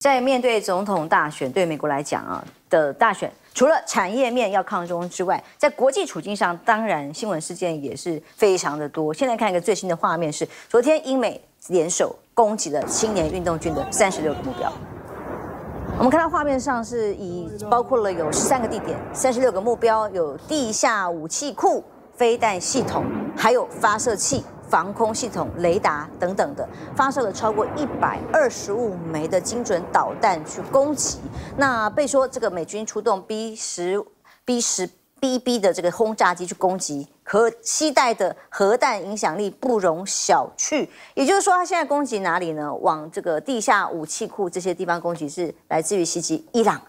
在面对总统大选，对美国来讲啊，的大选，除了产业面要抗中之外，在国际处境上，当然新闻事件也是非常的多。现在看一个最新的画面，是昨天英美联手攻击了青年运动军的三十六个目标。我们看到画面上是以包括了有十三个地点，三十六个目标，有地下武器库、飞弹系统，还有发射器。防空系统、雷达等等的，发射了超过一百二十五枚的精准导弹去攻击。那被说这个美军出动 B 十、B 十 BB 的这个轰炸机去攻击，可期待的核弹影响力不容小觑。也就是说，他现在攻击哪里呢？往这个地下武器库这些地方攻击，是来自于袭击伊朗、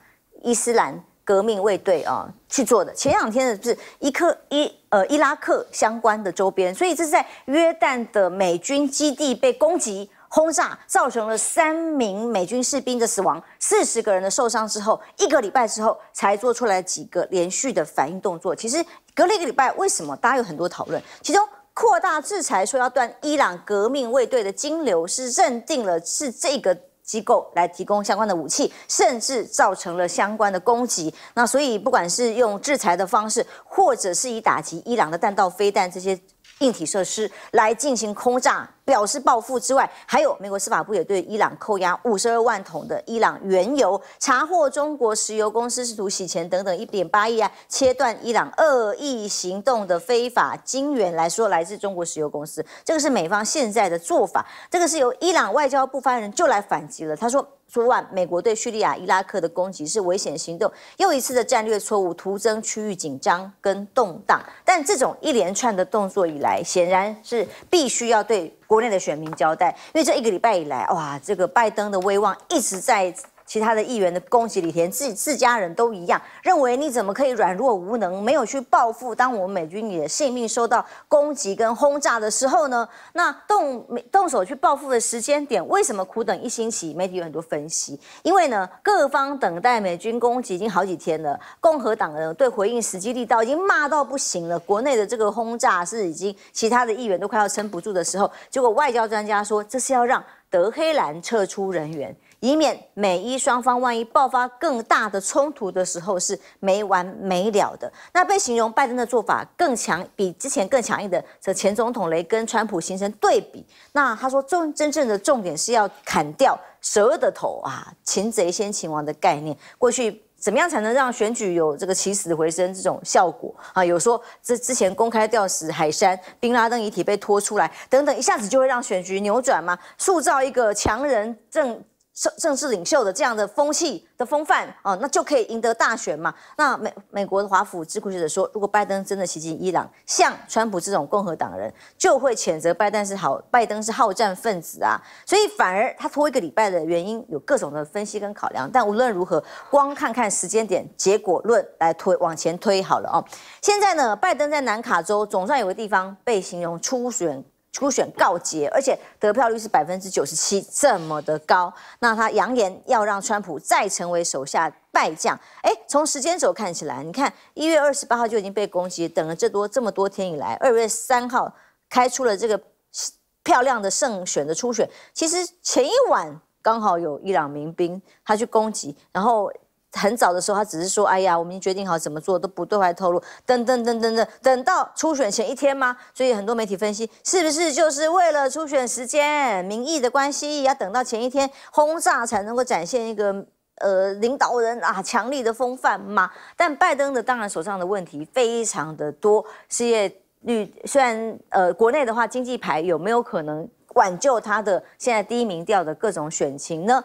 伊斯兰。革命卫队啊，去做的。前两天的就是伊克伊呃伊拉克相关的周边，所以这是在约旦的美军基地被攻击轰炸，造成了三名美军士兵的死亡，四十个人的受伤之后，一个礼拜之后才做出来几个连续的反应动作。其实隔了一个礼拜，为什么大家有很多讨论？其中扩大制裁说要断伊朗革命卫队的金流，是认定了是这个。机构来提供相关的武器，甚至造成了相关的攻击。那所以，不管是用制裁的方式，或者是以打击伊朗的弹道飞弹这些硬体设施来进行轰炸。表示报复之外，还有美国司法部也对伊朗扣押五十二万桶的伊朗原油，查获中国石油公司试图洗钱等等一点八亿啊，切断伊朗恶意行动的非法金源来说，来自中国石油公司，这个是美方现在的做法。这个是由伊朗外交部发言人就来反击了，他说：昨晚美国对叙利亚、伊拉克的攻击是危险行动，又一次的战略错误，徒增区域紧张跟动荡。但这种一连串的动作以来，显然是必须要对。国内的选民交代，因为这一个礼拜以来，哇，这个拜登的威望一直在。其他的议员的攻击，李田自自家人都一样认为，你怎么可以软弱无能，没有去报复？当我们美军的性命受到攻击跟轰炸的时候呢？那动动手去报复的时间点，为什么苦等一星期？媒体有很多分析，因为呢，各方等待美军攻击已经好几天了。共和党人对回应时机力道已经骂到不行了。国内的这个轰炸是已经，其他的议员都快要撑不住的时候，结果外交专家说，这是要让德黑兰撤出人员。以免美伊双方万一爆发更大的冲突的时候是没完没了的。那被形容拜登的做法更强，比之前更强硬的这前总统雷根、川普形成对比。那他说重真正的重点是要砍掉蛇的头啊，擒贼先擒王的概念。过去怎么样才能让选举有这个起死回生这种效果啊？有说这之前公开吊死海山、宾拉登遗体被拖出来等等，一下子就会让选举扭转吗？塑造一个强人政。政政治领袖的这样的风气的风范哦，那就可以赢得大选嘛。那美美国的华府智库学者说，如果拜登真的袭击伊朗，像川普这种共和党人就会谴责拜登是好拜登是好战分子啊。所以反而他拖一个礼拜的原因有各种的分析跟考量。但无论如何，光看看时间点结果论来推往前推好了哦。现在呢，拜登在南卡州总算有个地方被形容初选。初选告捷，而且得票率是百分之九十七，这么的高。那他扬言要让川普再成为手下败将。哎，从时间轴看起来，你看一月二十八号就已经被攻击，等了这多这么多天以来，二月三号开出了这个漂亮的胜选的初选。其实前一晚刚好有伊朗民兵他去攻击，然后。很早的时候，他只是说：“哎呀，我们决定好怎么做都不对外透露。”等等等等等，等到初选前一天吗？所以很多媒体分析，是不是就是为了初选时间、民意的关系，要等到前一天轰炸才能够展现一个呃领导人啊强力的风范吗？但拜登的当然手上的问题非常的多，失业率虽然呃国内的话，经济牌有没有可能挽救他的现在第一名调的各种选情呢？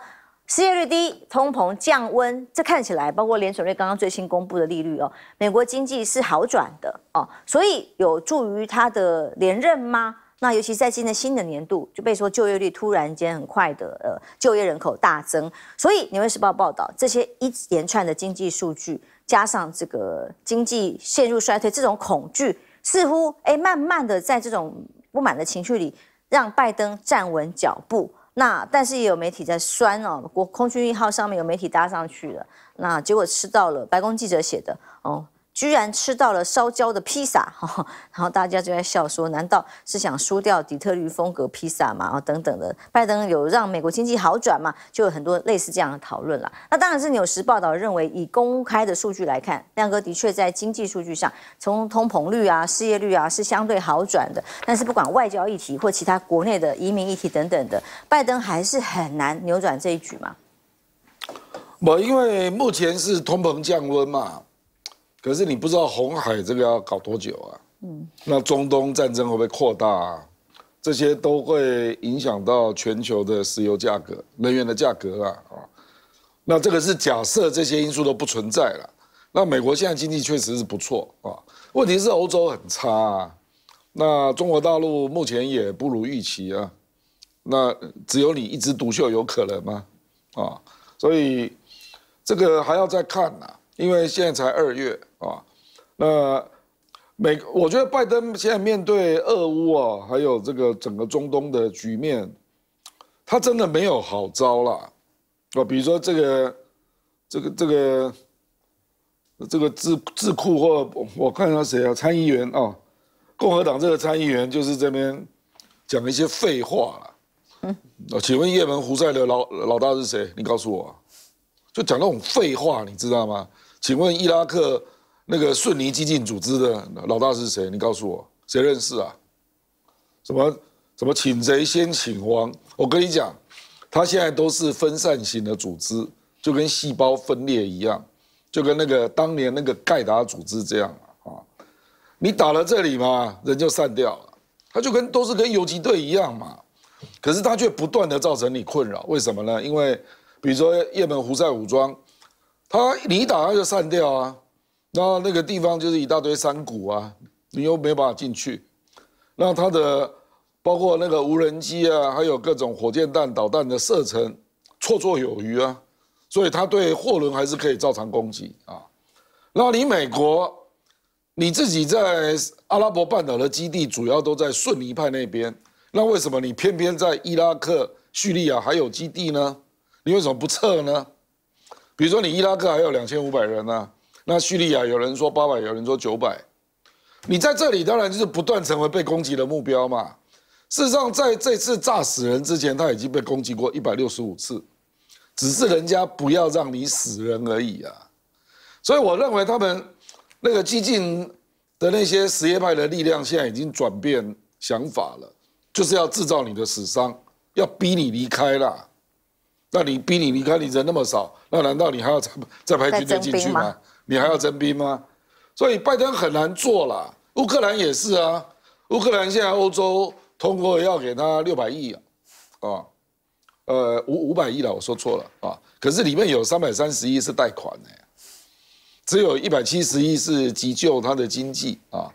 失业率低，通膨降温，这看起来包括联准会刚刚最新公布的利率哦，美国经济是好转的哦，所以有助于他的连任吗？那尤其在今年新的年度，就被说就业率突然间很快的呃，就业人口大增，所以纽约时报报道这些一连串的经济数据，加上这个经济陷入衰退，这种恐惧似乎哎，慢慢的在这种不满的情绪里，让拜登站稳脚步。那但是也有媒体在酸哦，国空军一号上面有媒体搭上去了，那结果吃到了白宫记者写的哦。居然吃到了烧焦的披萨，然后大家就在笑说：“难道是想输掉底特律风格披萨吗？”啊，等等的。拜登有让美国经济好转吗？就有很多类似这样的讨论了。那当然是纽时报道认为，以公开的数据来看，亮哥的确在经济数据上，从通膨率啊、失业率啊是相对好转的。但是不管外交议题或其他国内的移民议题等等的，拜登还是很难扭转这一局嘛？不，因为目前是通膨降温嘛。可是你不知道红海这个要搞多久啊？嗯，那中东战争会不会扩大啊？这些都会影响到全球的石油价格、能源的价格啊！啊，那这个是假设这些因素都不存在了。那美国现在经济确实是不错啊，问题是欧洲很差，啊，那中国大陆目前也不如预期啊。那只有你一枝独秀有可能吗？啊，所以这个还要再看呐，因为现在才二月。啊，那每我觉得拜登现在面对俄乌啊，还有这个整个中东的局面，他真的没有好招了。啊，比如说这个，这个，这个，这个智智库或我看到谁啊，参议员啊，共和党这个参议员就是这边讲一些废话了。嗯。啊，请问也门胡塞的老老大是谁？你告诉我，就讲那种废话，你知道吗？请问伊拉克。那个顺尼激进组织的老大是谁？你告诉我，谁认识啊？什么什么请贼先请王？我跟你讲，他现在都是分散型的组织，就跟细胞分裂一样，就跟那个当年那个盖达组织这样啊。你打了这里嘛，人就散掉了。他就跟都是跟游击队一样嘛。可是他却不断的造成你困扰，为什么呢？因为比如说也门胡塞武装，他你打他就散掉啊。那那个地方就是一大堆山谷啊，你又没办法进去。那它的包括那个无人机啊，还有各种火箭弹、导弹的射程，绰绰有余啊。所以它对货轮还是可以照常攻击啊。那你美国，你自己在阿拉伯半岛的基地主要都在顺尼派那边，那为什么你偏偏在伊拉克、叙利亚还有基地呢？你为什么不撤呢？比如说你伊拉克还有两千五百人呢。那叙利亚有人说八百，有人说九百，你在这里当然就是不断成为被攻击的目标嘛。事实上，在这次炸死人之前，他已经被攻击过一百六十五次，只是人家不要让你死人而已啊。所以我认为他们那个激进的那些什叶派的力量现在已经转变想法了，就是要制造你的死伤，要逼你离开了。那你逼你离开，你人那么少，那难道你还要再再派军队进去吗？你还要征兵吗？所以拜登很难做了。乌克兰也是啊，乌克兰现在欧洲通过要给他六百亿啊，呃五五百亿了，我说错了啊。可是里面有三百三十亿是贷款呢，只有一百七十亿是急救他的经济啊。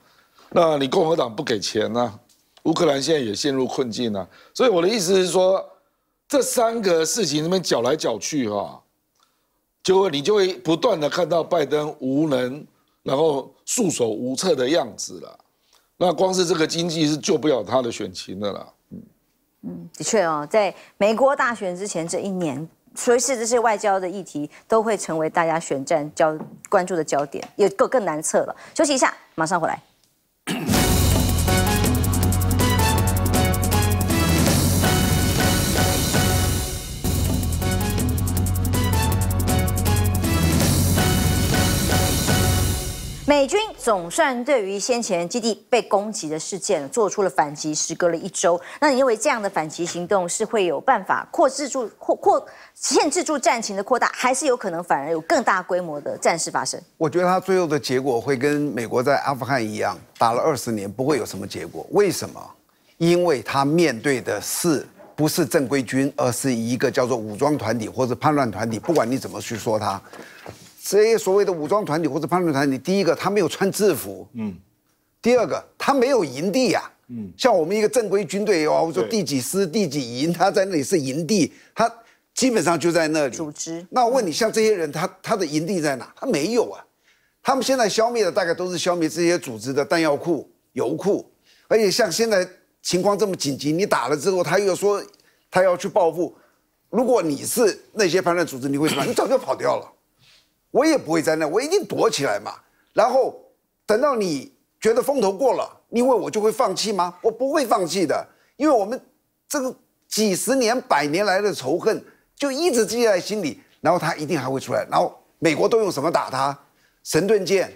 那你共和党不给钱呢，乌克兰现在也陷入困境了。所以我的意思是说，这三个事情那边搅来搅去哈。就会你就会不断的看到拜登无能，然后束手无策的样子了。那光是这个经济是救不了他的选情的啦。嗯的确哦，在美国大选之前这一年，随时这些外交的议题都会成为大家选战焦关注的焦点，也更更难测了。休息一下，马上回来。美军总算对于先前基地被攻击的事件做出了反击，时隔了一周。那你认为这样的反击行动是会有办法扩制住或或限制住战情的扩大，还是有可能反而有更大规模的战事发生？我觉得他最后的结果会跟美国在阿富汗一样，打了二十年不会有什么结果。为什么？因为他面对的是不是正规军，而是一个叫做武装团体或者叛乱团体，不管你怎么去说他。这些所谓的武装团体或者叛乱团体，第一个他没有穿制服，嗯，第二个他没有营地呀，嗯，像我们一个正规军队哦，说第几师第几营，他在那里是营地，他基本上就在那里组织。那我问你，像这些人，他他的营地在哪？他没有啊。他们现在消灭的大概都是消灭这些组织的弹药库、油库，而且像现在情况这么紧急，你打了之后，他又说他要去报复，如果你是那些叛乱组织，你会什么？你早就跑掉了。我也不会在那，我一定躲起来嘛。然后等到你觉得风头过了，你以为我就会放弃吗？我不会放弃的，因为我们这个几十年、百年来的仇恨就一直记在心里。然后他一定还会出来。然后美国都用什么打他？神盾舰、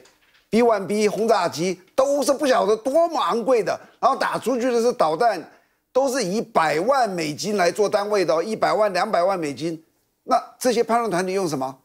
B-1B 轰炸机都是不晓得多么昂贵的。然后打出去的是导弹，都是以百万美金来做单位的，一百万、两百万美金。那这些叛乱团体用什么？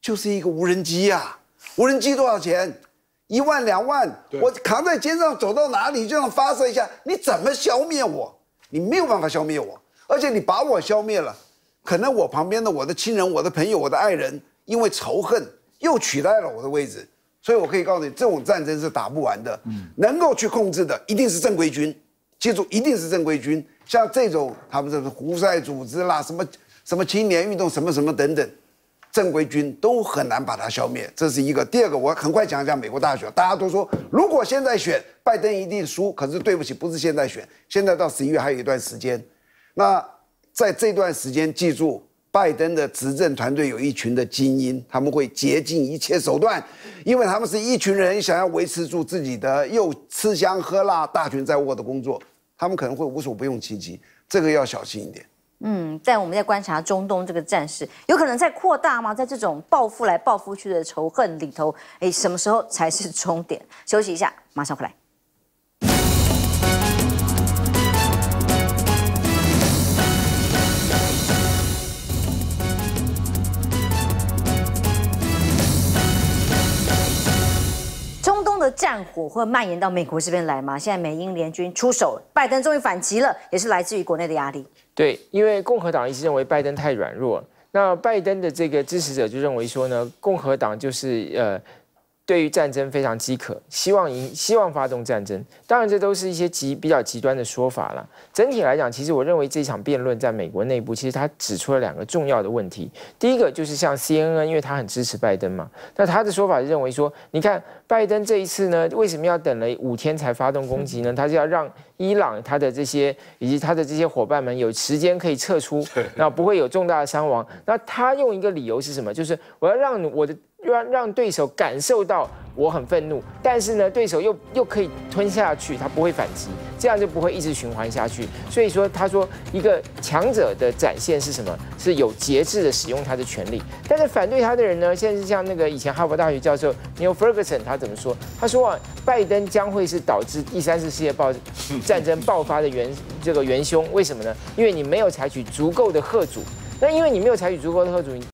就是一个无人机呀，无人机多少钱？一万两万。我扛在肩上走到哪里，就样发射一下，你怎么消灭我？你没有办法消灭我，而且你把我消灭了，可能我旁边的我的亲人、我的朋友、我的爱人，因为仇恨又取代了我的位置。所以我可以告诉你，这种战争是打不完的。嗯，能够去控制的一定是正规军，记住，一定是正规军。像这种他们这种胡塞组织啦，什么什么青年运动，什么什么等等。正规军都很难把它消灭，这是一个。第二个，我很快讲一下美国大选。大家都说，如果现在选拜登一定输，可是对不起，不是现在选，现在到十一月还有一段时间。那在这段时间，记住，拜登的执政团队有一群的精英，他们会竭尽一切手段，因为他们是一群人想要维持住自己的又吃香喝辣、大权在握的工作，他们可能会无所不用其极，这个要小心一点。嗯，但我们在观察中东这个战事，有可能在扩大吗？在这种报复来报复去的仇恨里头，哎，什么时候才是终点？休息一下，马上回来。的战火会蔓延到美国这边来吗？现在美英联军出手，拜登终于反击了，也是来自于国内的压力。对，因为共和党一直认为拜登太软弱，那拜登的这个支持者就认为说呢，共和党就是呃。对于战争非常饥渴，希望赢，希望发动战争。当然，这都是一些极比较极端的说法了。整体来讲，其实我认为这场辩论在美国内部，其实他指出了两个重要的问题。第一个就是像 CNN，因为他很支持拜登嘛，那他的说法是认为说，你看拜登这一次呢，为什么要等了五天才发动攻击呢？他是要让伊朗他的这些以及他的这些伙伴们有时间可以撤出，那不会有重大的伤亡。那他用一个理由是什么？就是我要让我的。让让对手感受到我很愤怒，但是呢，对手又又可以吞下去，他不会反击，这样就不会一直循环下去。所以说，他说一个强者的展现是什么？是有节制的使用他的权利。但是反对他的人呢，现在是像那个以前哈佛大学教授 Neil Ferguson，他怎么说？他说啊，拜登将会是导致第三次世界爆战争爆发的元这个元凶。为什么呢？因为你没有采取足够的贺阻。那因为你没有采取足够的贺阻，你。